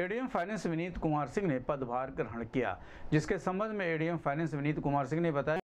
ADM finance Vineet Kumar Singh ने पदभार ग्रहण किया जिसके संबंध में एडीएम फाइनेंस विनीत कुमार सिंह ने बताया